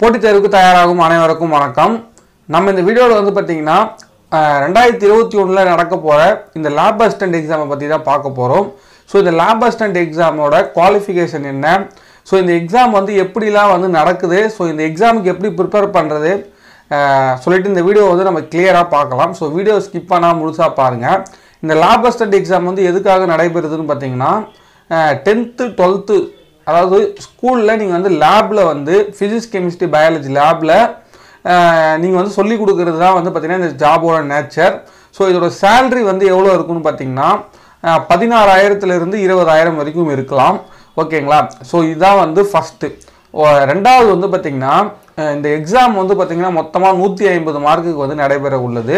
போட்டித் தேர்வுக்கு தயாராகும் அனைவருக்கும் வணக்கம் நம்ம இந்த வீடியோவில் வந்து பார்த்தீங்கன்னா ரெண்டாயிரத்தி இருபத்தி ஒன்றில் நடக்க போகிற இந்த லேப் அஸ்டன்ட் எக்ஸாமை பற்றி தான் பார்க்க போகிறோம் ஸோ இந்த லேப் அஸ்டன்ட் எக்ஸாமோட குவாலிஃபிகேஷன் என்ன ஸோ இந்த எக்ஸாம் வந்து எப்படிலாம் வந்து நடக்குது ஸோ இந்த எக்ஸாமுக்கு எப்படி ப்ரிப்பேர் பண்ணுறது சொல்லிட்டு இந்த வீடியோ வந்து நம்ம கிளியராக பார்க்கலாம் ஸோ வீடியோ ஸ்கிப் பண்ணால் முழுசாக பாருங்கள் இந்த லேப் அஸ்டன்ட் எக்ஸாம் வந்து எதுக்காக நடைபெறுதுன்னு பார்த்தீங்கன்னா டென்த்து டுவெல்த்து அதாவது ஸ்கூலில் நீங்கள் வந்து லேபில் வந்து ஃபிசிக்ஸ் கெமிஸ்ட்ரி பயாலஜி லேபில் நீங்கள் வந்து சொல்லிக் கொடுக்குறது தான் வந்து பார்த்திங்கன்னா இந்த ஜாபோட நேச்சர் ஸோ இதோட சேல்ரி வந்து எவ்வளோ இருக்குன்னு பார்த்தீங்கன்னா பதினாறாயிரத்துலேருந்து இருபதாயிரம் வரைக்கும் இருக்கலாம் ஓகேங்களா ஸோ இதுதான் வந்து ஃபஸ்ட்டு ரெண்டாவது வந்து பார்த்திங்கன்னா இந்த எக்ஸாம் வந்து பார்த்திங்கன்னா மொத்தமாக நூற்றி ஐம்பது மார்க்குக்கு வந்து நடைபெற உள்ளது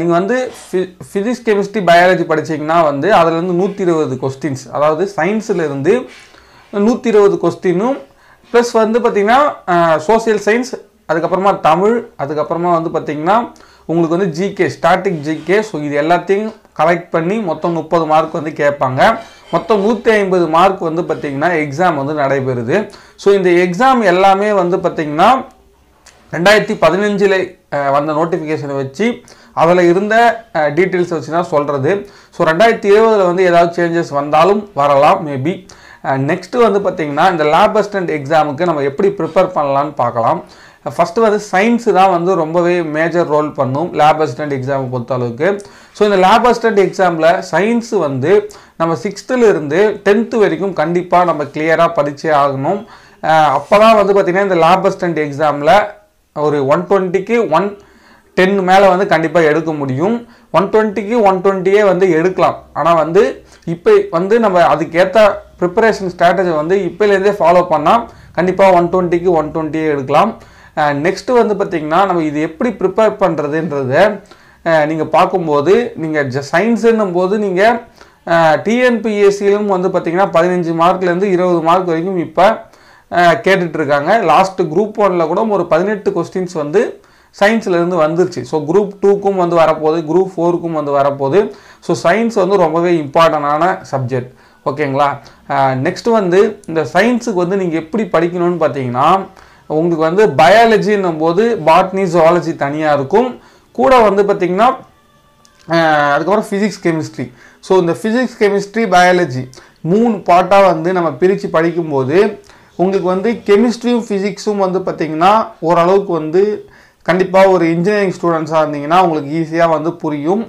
நீங்கள் வந்து ஃபி ஃபிசிக்ஸ் கெமிஸ்ட்ரி பயாலஜி படித்தீங்கன்னா வந்து அதிலேருந்து நூற்றி இருபது கொஸ்டின்ஸ் அதாவது சயின்ஸில் இருந்து நூற்றி இருபது கொஸ்டினும் ப்ளஸ் வந்து பார்த்திங்கன்னா சோசியல் சயின்ஸ் அதுக்கப்புறமா தமிழ் அதுக்கப்புறமா வந்து பார்த்திங்கன்னா உங்களுக்கு வந்து ஜிகே ஸ்டாட்டிக் ஜிகே ஸோ இது எல்லாத்தையும் கலெக்ட் பண்ணி மொத்தம் முப்பது மார்க் வந்து கேட்பாங்க மொத்தம் நூற்றி ஐம்பது மார்க் வந்து பார்த்திங்கன்னா எக்ஸாம் வந்து நடைபெறுது ஸோ இந்த எக்ஸாம் எல்லாமே வந்து பார்த்திங்கன்னா ரெண்டாயிரத்தி பதினஞ்சில் வந்த நோட்டிஃபிகேஷனை வச்சு அதில் இருந்த டீட்டெயில்ஸ் வச்சு தான் சொல்கிறது ஸோ ரெண்டாயிரத்தி இருபதில் வந்து ஏதாவது சேஞ்சஸ் வந்தாலும் வரலாம் மேபி நெக்ஸ்ட்டு வந்து பார்த்திங்கன்னா இந்த லேப் அஸ்டன்ட் எக்ஸாமுக்கு நம்ம எப்படி ப்ரிப்பேர் பண்ணலான்னு பார்க்கலாம் ஃபஸ்ட்டு வந்து சயின்ஸு தான் வந்து ரொம்பவே மேஜர் ரோல் பண்ணும் லேப் அஸ்டன்ட் எக்ஸாமை பொறுத்த அளவுக்கு ஸோ இந்த லேப் அஸ்டன்ட் எக்ஸாமில் சயின்ஸு வந்து நம்ம சிக்ஸ்த்துலேருந்து டென்த்து வரைக்கும் கண்டிப்பாக நம்ம கிளியராக படித்தே ஆகணும் அப்போ தான் வந்து பார்த்திங்கன்னா இந்த லேப் அஸ்டன்ட் எக்ஸாமில் ஒரு ஒன் டுவெண்ட்டிக்கு ஒன் டென் மேலே வந்து கண்டிப்பாக எடுக்க முடியும் ஒன் டுவெண்ட்டிக்கு ஒன் டுவெண்ட்டியே வந்து எடுக்கலாம் ஆனால் வந்து இப்போ வந்து நம்ம அதுக்கேற்ற ப்ரிப்பரேஷன் ஸ்ட்ராட்டஜி வந்து இப்போலேருந்தே ஃபாலோ பண்ணால் கண்டிப்பாக ஒன் டுவெண்ட்டிக்கு ஒன் டுவெண்ட்டியே எடுக்கலாம் நெக்ஸ்ட்டு வந்து பார்த்திங்கன்னா நம்ம இது எப்படி ப்ரிப்பேர் பண்ணுறதுன்றத நீங்கள் பார்க்கும்போது நீங்கள் ஜ சயின்ஸுன்னும் போது நீங்கள் டிஎன்பிஎஸ்சியிலும் வந்து பார்த்திங்கன்னா பதினஞ்சு மார்க்லேருந்து இருபது மார்க் வரைக்கும் இப்போ கேட்டுட்ருக்காங்க லாஸ்ட்டு குரூப் ஒனில் கூட ஒரு பதினெட்டு கொஸ்டின்ஸ் வந்து சயின்ஸ்லேருந்து வந்துருச்சு ஸோ குரூப் டூக்கும் வந்து வரப்போகுது குரூப் ஃபோருக்கும் வந்து வரப்போகுது ஸோ சயின்ஸ் வந்து ரொம்பவே இம்பார்ட்டண்டான சப்ஜெக்ட் ஓகேங்களா நெக்ஸ்ட் வந்து இந்த சயின்ஸுக்கு வந்து நீங்கள் எப்படி படிக்கணும்னு பார்த்தீங்கன்னா உங்களுக்கு வந்து பயாலஜின்னும் போது பாட்னி ஜுவாலஜி தனியாக இருக்கும் கூட வந்து பார்த்தீங்கன்னா அதுக்கப்புறம் ஃபிசிக்ஸ் கெமிஸ்ட்ரி ஸோ இந்த ஃபிசிக்ஸ் கெமிஸ்ட்ரி பயாலஜி மூணு பாட்டாக வந்து நம்ம பிரித்து படிக்கும்போது உங்களுக்கு வந்து கெமிஸ்ட்ரியும் ஃபிசிக்ஸும் வந்து பார்த்திங்கன்னா ஓரளவுக்கு வந்து கண்டிப்பாக ஒரு இன்ஜினியரிங் ஸ்டூடெண்ட்ஸாக இருந்தீங்கன்னா உங்களுக்கு ஈஸியாக வந்து புரியும்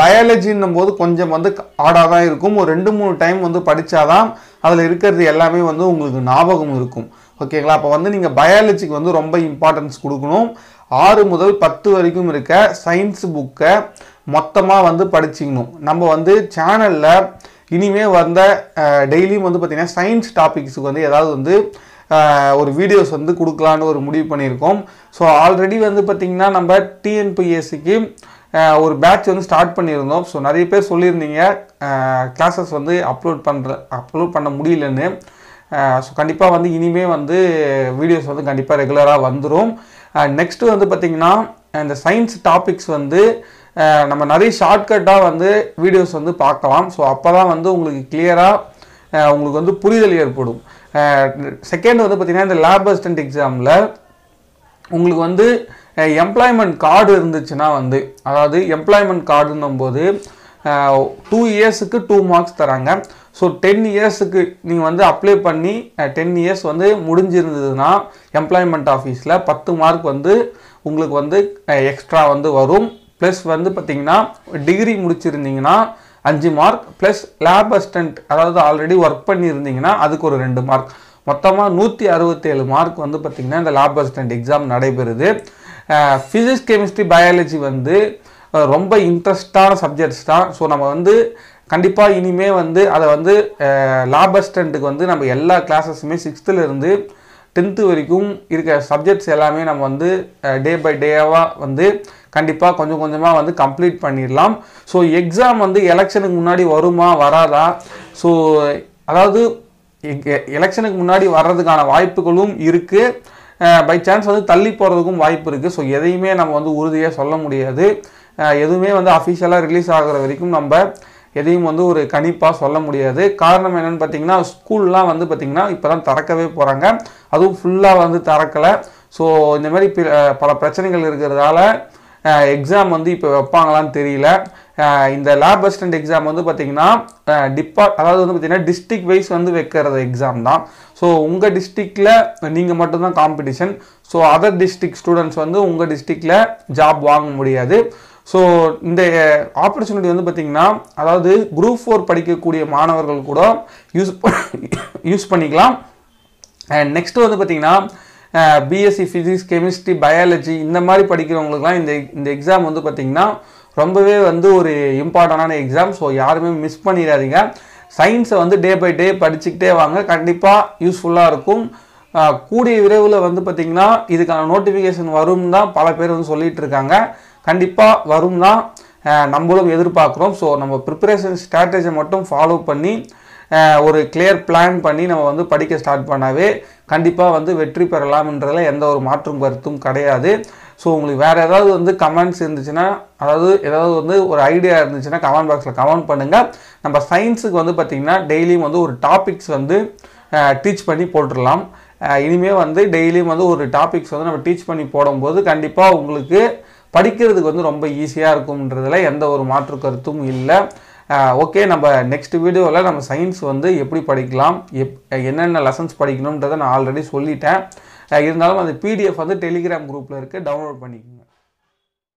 பயாலஜின்னும் போது கொஞ்சம் வந்து ஆடாக தான் இருக்கும் ஒரு ரெண்டு மூணு டைம் வந்து படித்தாதான் அதில் இருக்கிறது எல்லாமே வந்து உங்களுக்கு ஞாபகம் இருக்கும் ஓகேங்களா அப்போ வந்து நீங்கள் பயாலஜிக்கு வந்து ரொம்ப இம்பார்ட்டன்ஸ் கொடுக்கணும் ஆறு முதல் பத்து வரைக்கும் இருக்க சயின்ஸ் புக்கை மொத்தமாக வந்து படிச்சிக்கணும் நம்ம வந்து சேனலில் இனிமே வந்த டெய்லியும் வந்து பார்த்திங்கன்னா சயின்ஸ் டாபிக்ஸுக்கு வந்து ஏதாவது வந்து ஒரு வீடியோஸ் வந்து கொடுக்கலான்னு ஒரு முடிவு பண்ணியிருக்கோம் ஸோ ஆல்ரெடி வந்து பார்த்திங்கன்னா நம்ம டிஎன்பிஎஸ்சிக்கு ஒரு பேட்ச் வந்து ஸ்டார்ட் பண்ணியிருந்தோம் ஸோ நிறைய பேர் சொல்லியிருந்தீங்க கிளாஸஸ் வந்து அப்லோட் பண்ணுற அப்லோட் பண்ண முடியலன்னு ஸோ கண்டிப்பாக வந்து இனிமேல் வந்து வீடியோஸ் வந்து கண்டிப்பாக ரெகுலராக வந்துடும் நெக்ஸ்ட்டு வந்து பார்த்திங்கன்னா இந்த சயின்ஸ் டாபிக்ஸ் வந்து நம்ம நிறைய ஷார்ட்கட்டாக வந்து வீடியோஸ் வந்து பார்க்கலாம் ஸோ அப்போ தான் வந்து உங்களுக்கு கிளியராக உங்களுக்கு வந்து புரிதல் ஏற்படும் செகண்ட் வந்து பார்த்திங்கன்னா இந்த லேப் அசிஸ்டன்ட் எக்ஸாமில் உங்களுக்கு வந்து எம்ப்ளாய்மெண்ட் கார்டு இருந்துச்சுன்னா வந்து அதாவது எம்ப்ளாய்மெண்ட் கார்டுன்னும் போது டூ இயர்ஸுக்கு டூ மார்க்ஸ் தராங்க ஸோ டென் இயர்ஸுக்கு நீங்கள் வந்து அப்ளை பண்ணி டென் இயர்ஸ் வந்து முடிஞ்சிருந்ததுன்னா எம்ப்ளாய்மெண்ட் ஆஃபீஸில் பத்து மார்க் வந்து உங்களுக்கு வந்து எக்ஸ்ட்ரா வந்து வரும் ப்ளஸ் வந்து பார்த்திங்கன்னா டிகிரி முடிச்சிருந்தீங்கன்னா அஞ்சு மார்க் ப்ளஸ் லேப் அசிஸ்டன்ட் அதாவது ஆல்ரெடி ஒர்க் பண்ணியிருந்தீங்கன்னா அதுக்கு ஒரு ரெண்டு மார்க் மொத்தமாக நூற்றி அறுபத்தேழு மார்க் வந்து பார்த்திங்கன்னா இந்த லேப் அசிஸ்டன்ட் எக்ஸாம் நடைபெறுது ஃபிசிக்ஸ் கெமிஸ்ட்ரி பயாலஜி வந்து ரொம்ப இன்ட்ரெஸ்டான சப்ஜெக்ட்ஸ் தான் ஸோ நம்ம வந்து கண்டிப்பாக இனிமேல் வந்து அதை வந்து லேப் அசிஸ்டண்ட்டுக்கு வந்து நம்ம எல்லா கிளாஸஸுமே சிக்ஸ்த்துலேருந்து டென்த்து வரைக்கும் இருக்கிற சப்ஜெக்ட்ஸ் எல்லாமே நம்ம வந்து டே பை டேவாக வந்து கண்டிப்பாக கொஞ்சம் கொஞ்சமாக வந்து கம்ப்ளீட் பண்ணிடலாம் ஸோ எக்ஸாம் வந்து எலெக்ஷனுக்கு முன்னாடி வருமா வராதா ஸோ அதாவது எலெக்ஷனுக்கு முன்னாடி வர்றதுக்கான வாய்ப்புகளும் இருக்குது பை சான்ஸ் வந்து தள்ளி போகிறதுக்கும் வாய்ப்பு இருக்குது ஸோ எதையுமே நம்ம வந்து உறுதியாக சொல்ல முடியாது எதுவுமே வந்து அஃபிஷியலாக ரிலீஸ் ஆகிற வரைக்கும் நம்ம எதையும் வந்து ஒரு கணிப்பாக சொல்ல முடியாது காரணம் என்னென்னு பார்த்தீங்கன்னா ஸ்கூல்லாம் வந்து பார்த்திங்கன்னா இப்போ தான் திறக்கவே போகிறாங்க அதுவும் ஃபுல்லாக வந்து திறக்கலை ஸோ இந்த மாதிரி பல பிரச்சனைகள் இருக்கிறதால எக்ஸாம் வந்து இப்போ வைப்பாங்களான்னு தெரியல இந்த லேப் அசிஸ்டன்ட் எக்ஸாம் வந்து பார்த்திங்கன்னா டிபார்ட் அதாவது வந்து பார்த்திங்கன்னா டிஸ்ட்ரிக் வைஸ் வந்து வைக்கிறது எக்ஸாம் தான் ஸோ உங்கள் டிஸ்ட்ரிக்டில் நீங்கள் மட்டும்தான் competition so other district students வந்து உங்கள் டிஸ்ட்ரிக்டில் ஜாப் வாங்க முடியாது ஸோ இந்த ஆப்பர்ச்சுனிட்டி வந்து பார்த்திங்கன்னா அதாவது குரூப் ஃபோர் படிக்கக்கூடிய மாணவர்கள் கூட யூஸ் யூஸ் பண்ணிக்கலாம் அண்ட் நெக்ஸ்ட்டு வந்து பார்த்திங்கன்னா பிஎஸ்சி ஃபிசிக்ஸ் கெமிஸ்ட்ரி பயாலஜி இந்த மாதிரி படிக்கிறவங்களுக்குலாம் இந்த இந்த எக்ஸாம் வந்து பார்த்திங்கன்னா ரொம்பவே வந்து ஒரு இம்பார்ட்டண்டான எக்ஸாம் ஸோ யாருமே மிஸ் பண்ணிடாதீங்க சயின்ஸை வந்து டே பை டே படிச்சுக்கிட்டே வாங்க கண்டிப்பாக யூஸ்ஃபுல்லாக இருக்கும் கூடிய விரைவில் வந்து பார்த்திங்கன்னா இதுக்கான நோட்டிஃபிகேஷன் வரும் தான் பல பேர் வந்து சொல்லிகிட்டு இருக்காங்க கண்டிப்பாக வரும் தான் நம்மளும் எதிர்பார்க்குறோம் ஸோ நம்ம ப்ரிப்பரேஷன் ஸ்ட்ராட்டஜி மட்டும் ஃபாலோ பண்ணி ஒரு கிளியர் பிளான் பண்ணி நம்ம வந்து படிக்க ஸ்டார்ட் பண்ணாவே கண்டிப்பாக வந்து வெற்றி பெறலாம்ன்றதில் எந்த ஒரு மாற்றும் கருத்தும் கிடையாது ஸோ உங்களுக்கு வேறு ஏதாவது வந்து கமெண்ட்ஸ் இருந்துச்சுன்னா அதாவது ஏதாவது வந்து ஒரு ஐடியா இருந்துச்சுன்னா கமெண்ட் பாக்ஸில் கமெண்ட் பண்ணுங்கள் நம்ம சயின்ஸுக்கு வந்து பார்த்திங்கன்னா டெய்லியும் வந்து ஒரு டாபிக்ஸ் வந்து டீச் பண்ணி போட்டுடலாம் இனிமேல் வந்து டெய்லியும் வந்து ஒரு டாபிக்ஸ் வந்து நம்ம டீச் பண்ணி போடும்போது கண்டிப்பாக உங்களுக்கு படிக்கிறதுக்கு வந்து ரொம்ப ஈஸியாக இருக்கும்ன்றதுல எந்த ஒரு மாற்று கருத்தும் இல்லை ஓகே நம்ம நெக்ஸ்ட் வீடியோவில் நம்ம சயின்ஸ் வந்து எப்படி படிக்கலாம் எப் என்னென்ன லெசன்ஸ் படிக்கணுன்றதை நான் ஆல்ரெடி சொல்லிட்டேன் இருந்தாலும் அந்த பிடிஎஃப் வந்து டெலிகிராம் குரூப்பில் இருக்குது டவுன்லோட் பண்ணிக்கோங்க